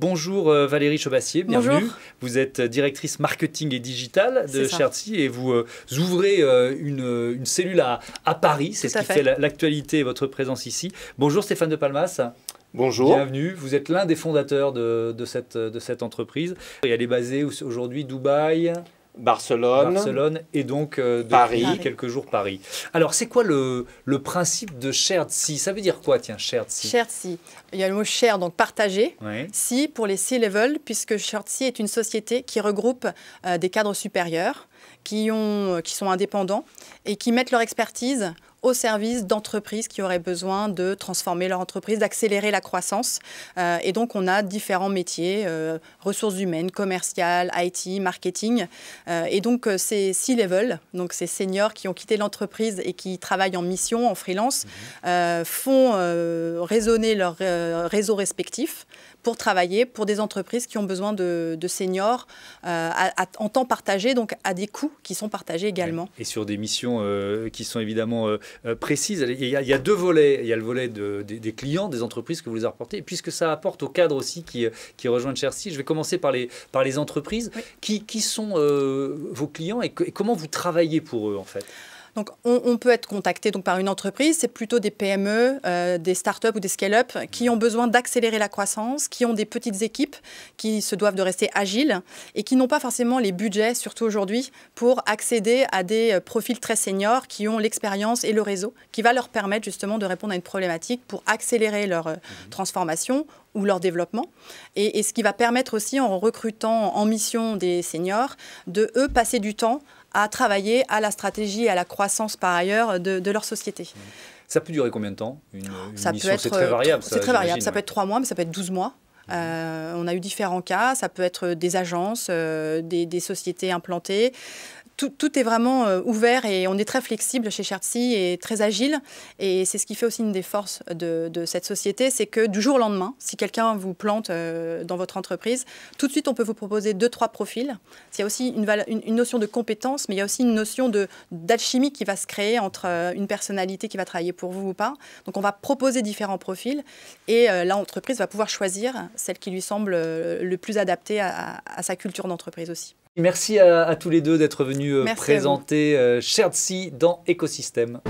Bonjour euh, Valérie Chobassier, bienvenue. Vous êtes euh, directrice marketing et digital de Chertsey et vous euh, ouvrez une, cellule à, Paris. C'est ce qui fait, l'actualité et votre présence ici. Bonjour Stéphane de Palmas. Bonjour. Bienvenue. Vous êtes l'un des fondateurs de, cette, de cette entreprise. Et elle est basée aujourd'hui Dubaï. Barcelone, et donc euh, Paris. quelques jours Paris. Alors, c'est quoi le, le, principe de shared Ça veut dire quoi, tiens, shared si Il y a le mot Cher, donc partagé. Si pour les C-level, puisque shared est une société qui regroupe euh, des cadres supérieurs qui, ont, euh, qui sont indépendants et qui mettent leur expertise au service d'entreprises qui auraient besoin de transformer leur entreprise, d'accélérer la croissance. Euh, et donc, on a différents métiers, euh, ressources humaines, commerciales, IT, marketing. Euh, et donc, ces C-level, donc ces seniors qui ont quitté l'entreprise et qui travaillent en mission, en freelance, mhm. font résonner leur réseau respectif pour travailler pour des entreprises qui ont besoin de, seniors en temps partagé, donc à des coûts qui sont partagés également. Et sur des missions qui sont évidemment euh, précise. Il y, a, deux volets. Il y a le volet des, clients, des entreprises que vous les apportez. puisque ça apporte au cadre aussi qui, euh, qui rejoint Chercy, je vais commencer par les, entreprises. Qui, sont euh, vos clients et comment vous travaillez pour eux en fait donc, on, peut être contacté donc, par une entreprise. C'est plutôt des PME, euh, des start-up ou des scale-up qui ont besoin d'accélérer la croissance, qui ont des petites équipes, qui se doivent de rester agiles et qui n'ont pas forcément les budgets, surtout aujourd'hui, pour accéder à des euh, profils très seniors qui ont l'expérience et le réseau qui va leur permettre justement de répondre à une problématique pour accélérer leur euh, mhm. transformation ou leur développement. et ce qui va permettre aussi, en recrutant en mission des seniors, de eux passer du temps à travailler à la stratégie et à la croissance par ailleurs de, leur société. Ça peut durer combien de temps une, ça être, C'est très variable. C'est très variable. Ça peut être trois mois, mais ça peut être 12 mois. Mhm. Euh, on a eu différents cas. Ça peut être des agences, euh, des, des, sociétés implantées tout, est vraiment euh, ouvert et on est très flexible chez Chertsey et très agile. Et c'est ce qui fait aussi une des forces de, cette société, c'est que du jour au lendemain, si quelqu'un vous plante euh, dans votre entreprise, tout de suite on peut vous proposer deux, trois profils. Il y a aussi une, notion de compétence, mais il y a aussi une notion d'alchimie qui va se créer entre euh, une personnalité qui va travailler pour vous ou pas. Donc on va proposer différents profils et l'entreprise va pouvoir choisir celle qui lui semble le plus adaptée à sa culture d'entreprise aussi. Merci à, tous les deux d'être venus euh, présenter Chertsy euh, dans Écosystème.